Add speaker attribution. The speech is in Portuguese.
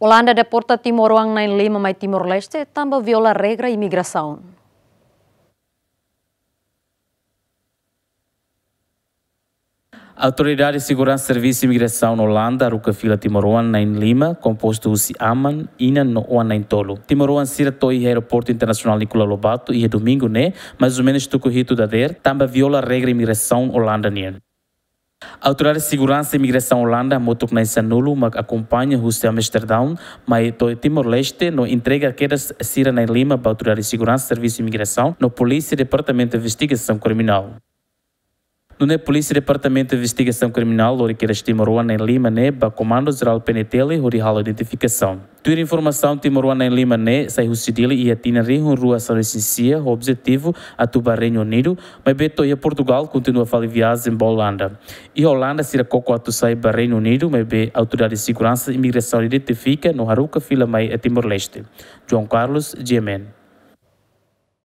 Speaker 1: Holanda deporta Timor-Oang na Lima, mas Timor-Leste também viola a regra imigração.
Speaker 2: Autoridade de Segurança Serviço de Imigração na Holanda, ruca fila Timoruan na Lima, composto usi Aman, Ina no Oan na Tolo. Timoruan sira toi Aeroporto Internacional Nicolau Lobato e é domingo, né? Mais ou menos tu corrido da DER, também viola a regra de imigração Holanda nier. Né? A Autoridade de Segurança e Imigração Holanda motou na Sanulu, mas acompanha Rússia Amsterdão, mas to Timor-Leste não entrega aquelas sira na Lima para a Autoridade de Segurança, Serviço de Imigração, no Polícia e Departamento de Investigação Criminal. Nune Polícia Departamento de Investigação Criminal, Loriqueira Timoruana em Lima, né? Ba Comando Geral Penetele, Rurihalo Identificação. Tua informação Timoruana em Lima, né? Sai Rucidili e Atina Rio, Rua São Licencia, o objetivo, a Reino Unido, mas Beto e Portugal continua a fazer viagem em Holanda. E Holanda, Siracoco, Atusai, Barrenho Unido, mas a Autoridade de Segurança e Imigração identifica no Haruca, Fila, a Timor-Leste. João Carlos, GMN.